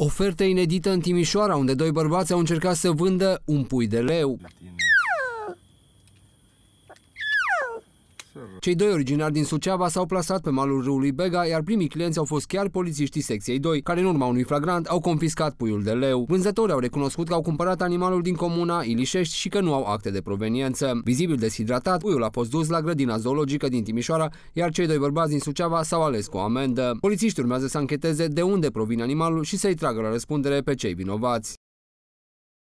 Ofertă inedită în Timișoara, unde doi bărbați au încercat să vândă un pui de leu. Cei doi originari din Suceava s-au plasat pe malul râului Bega, iar primii clienți au fost chiar polițiștii secției 2, care în urma unui flagrant au confiscat puiul de leu. Vânzătorii au recunoscut că au cumpărat animalul din comuna Ilișești și că nu au acte de proveniență. Vizibil deshidratat, puiul a fost dus la grădina zoologică din Timișoara, iar cei doi bărbați din Suceava s-au ales cu o amendă. Polițiștii urmează să ancheteze de unde provine animalul și să-i tragă la răspundere pe cei vinovați.